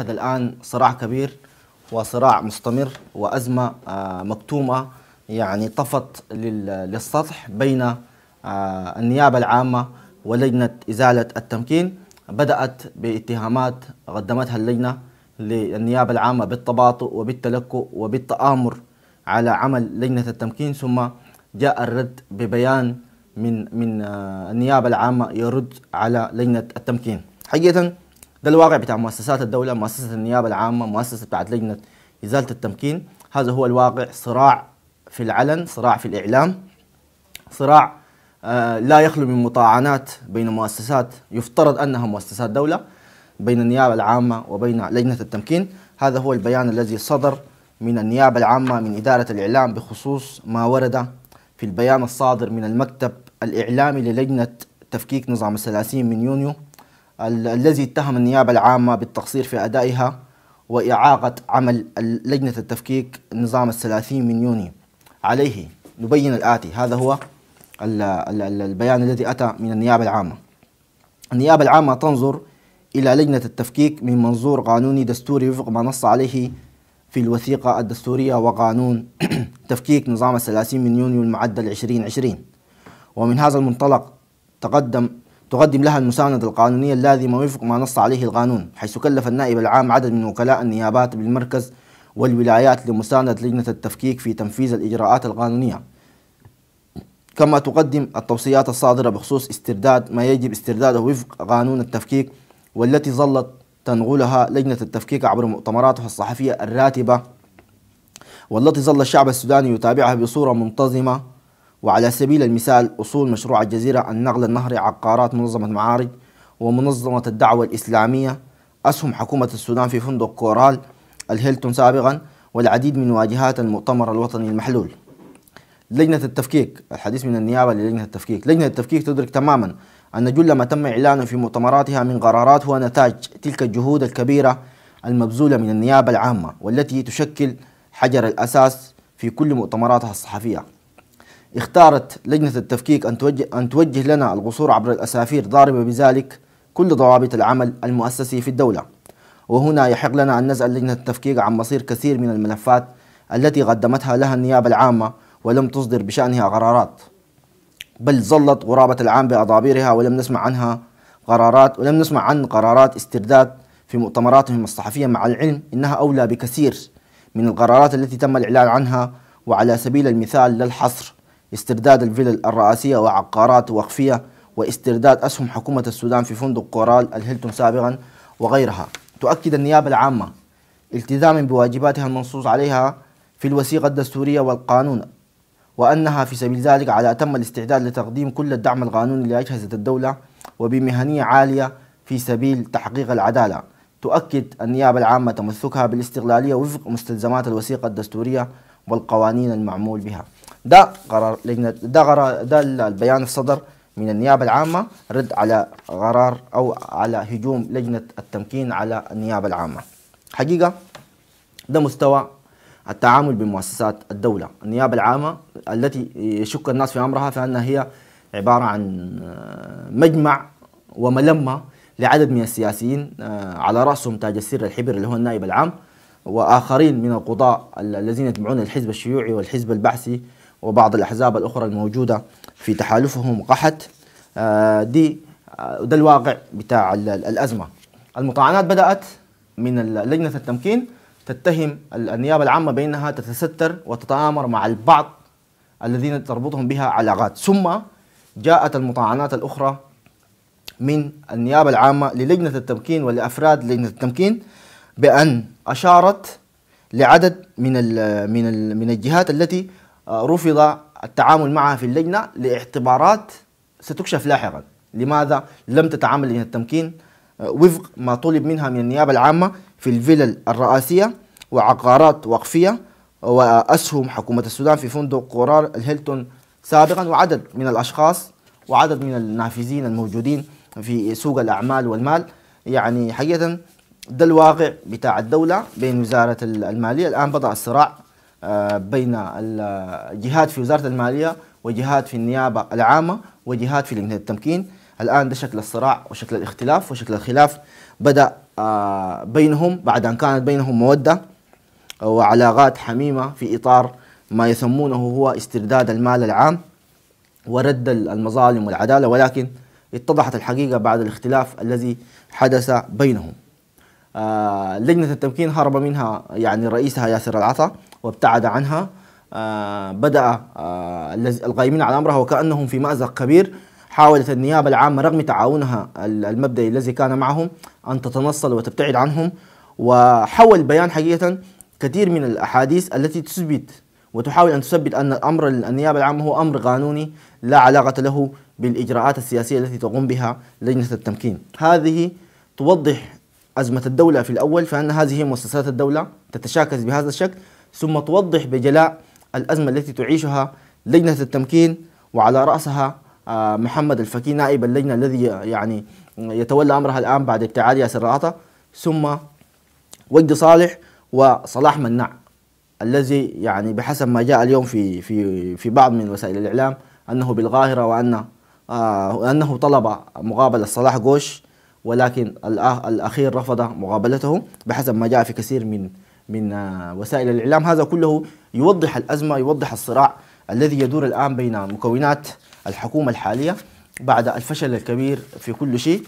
هذا الآن صراع كبير وصراع مستمر وأزمة آه، مكتومة يعني طفت للسطح بين آه، النيابة العامة ولجنة إزالة التمكين بدأت باتهامات قدمتها اللجنة للنيابة العامة بالتباطؤ وبالتلكؤ وبالتآمر على عمل لجنة التمكين ثم جاء الرد ببيان من من آه، النيابة العامة يرد على لجنة التمكين حقيقة ده الواقع بتاع مؤسسات الدولة مؤسسة النيابة العامة مؤسسة بتاعت لجنة إزالة التمكين هذا هو الواقع صراع في العلن صراع في الإعلام صراع آه لا يخلو من مطاعنات بين مؤسسات يفترض أنها مؤسسات دولة بين النيابة العامة وبين لجنة التمكين هذا هو البيان الذي صدر من النيابة العامة من إدارة الإعلام بخصوص ما ورد في البيان الصادر من المكتب الإعلامي للجنة تفكيك نظام الثلاثين من يونيو الذي اتهم النيابة العامة بالتقصير في أدائها وإعاقة عمل لجنة التفكيك نظام الثلاثين من يونيو عليه نبين الآتي هذا هو البيان الذي أتى من النيابة العامة النيابة العامة تنظر إلى لجنة التفكيك من منظور قانوني دستوري وفق ما نص عليه في الوثيقة الدستورية وقانون تفكيك نظام الثلاثين من يونيو المعدل 2020 ومن هذا المنطلق تقدم تقدم لها المساندة القانونية اللازمة وفق ما نص عليه القانون حيث كلف النائب العام عدد من وكلاء النيابات بالمركز والولايات لمساندة لجنة التفكيك في تنفيذ الإجراءات القانونية كما تقدم التوصيات الصادرة بخصوص استرداد ما يجب استرداده وفق قانون التفكيك والتي ظلت تنغلها لجنة التفكيك عبر مؤتمراتها الصحفية الراتبة والتي ظل الشعب السوداني يتابعها بصورة منتظمة وعلى سبيل المثال أصول مشروع الجزيرة النقل النهري عقارات منظمة معارج ومنظمة الدعوة الإسلامية أسهم حكومة السودان في فندق كورال الهيلتون سابقا والعديد من واجهات المؤتمر الوطني المحلول لجنة التفكيك الحديث من النيابة للجنة التفكيك لجنة التفكيك تدرك تماما أن جل ما تم إعلانه في مؤتمراتها من قرارات هو نتاج تلك الجهود الكبيرة المبذولة من النيابة العامة والتي تشكل حجر الأساس في كل مؤتمراتها الصحفية اختارت لجنة التفكيك أن توجه, أن توجه لنا القصور عبر الأسافير ضاربة بذلك كل ضوابط العمل المؤسسي في الدولة وهنا يحق لنا أن نسأل لجنة التفكيك عن مصير كثير من الملفات التي قدمتها لها النيابة العامة ولم تصدر بشأنها قرارات بل ظلت غرابة العام بأضابيرها ولم نسمع عنها قرارات ولم نسمع عن قرارات استرداد في مؤتمراتهم الصحفية مع العلم إنها أولى بكثير من القرارات التي تم الإعلان عنها وعلى سبيل المثال للحصر استرداد الفلل الرئاسية وعقارات وقفية واسترداد أسهم حكومة السودان في فندق كورال الهيلتون سابقا وغيرها تؤكد النيابة العامة التزاما بواجباتها المنصوص عليها في الوثيقة الدستورية والقانون وأنها في سبيل ذلك على أتم الاستعداد لتقديم كل الدعم القانوني لأجهزة الدولة وبمهنية عالية في سبيل تحقيق العدالة تؤكد النيابة العامة تمسكها بالاستقلالية وفق مستلزمات الوثيقة الدستورية والقوانين المعمول بها ده قرار لجنة ده قرار ده البيان الصدر من النيابة العامة رد على قرار أو على هجوم لجنة التمكين على النيابة العامة حقيقة ده مستوى التعامل بمؤسسات الدولة النيابة العامة التي يشك الناس في أمرها فأنها هي عبارة عن آه، مجمع وملمة لعدد من السياسيين آه، على رأسهم تاج السر الحبر اللي هو النائب العام وآخرين من القضاء الذين يتبعون الحزب الشيوعي والحزب البعثي وبعض الأحزاب الأخرى الموجودة في تحالفهم قحت آه، دي آه، ده الواقع بتاع الأزمة المطاعنات بدأت من لجنة التمكين تتهم النيابة العامة بأنها تتستر وتتآمر مع البعض الذين تربطهم بها علاقات ثم جاءت المطاعنات الأخرى من النيابة العامة للجنة التمكين ولأفراد لجنة التمكين بأن أشارت لعدد من من من الجهات التي رفض التعامل معها في اللجنة لاعتبارات ستكشف لاحقا لماذا لم تتعامل لجنة التمكين آه، وفق ما طلب منها من النيابة العامة في الفلل الرئاسية وعقارات وقفية وأسهم حكومة السودان في فندق قرار الهيلتون سابقا وعدد من الأشخاص وعدد من النافذين الموجودين في سوق الأعمال والمال يعني حقيقة ده الواقع بتاع الدولة بين وزارة المالية الآن بدأ الصراع آه، بين الجهات في وزاره الماليه وجهات في النيابه العامه وجهات في لجنه التمكين الان ده شكل الصراع وشكل الاختلاف وشكل الخلاف بدا آه، بينهم بعد ان كانت بينهم موده وعلاقات حميمه في اطار ما يسمونه هو استرداد المال العام ورد المظالم والعداله ولكن اتضحت الحقيقه بعد الاختلاف الذي حدث بينهم آه، لجنة التمكين هرب منها يعني رئيسها ياسر العطا وابتعد عنها آه، بدأ آه، القائمين على أمرها وكأنهم في مأزق كبير حاولت النيابة العامة رغم تعاونها المبدئي الذي كان معهم أن تتنصل وتبتعد عنهم وحول بيان حقيقة كثير من الأحاديث التي تثبت وتحاول أن تثبت أن الأمر النيابة العامة هو أمر قانوني لا علاقة له بالإجراءات السياسية التي تقوم بها لجنة التمكين هذه توضح أزمة الدولة في الأول فأن هذه مؤسسات الدولة تتشاكس بهذا الشكل ثم توضح بجلاء الأزمة التي تعيشها لجنة التمكين وعلى رأسها آه، محمد الفكي نائب اللجنة الذي يعني يتولى أمرها الآن بعد ابتعاد ياسر رعاطة ثم وجد صالح وصلاح مناع الذي يعني بحسب ما جاء اليوم في في في بعض من وسائل الإعلام أنه بالقاهرة وأن آه، أنه طلب مقابلة صلاح جوش ولكن الأخير رفض مقابلته بحسب ما جاء في كثير من من آه، وسائل الإعلام هذا كله يوضح الأزمة يوضح الصراع الذي يدور الآن بين مكونات الحكومة الحالية بعد الفشل الكبير في كل شيء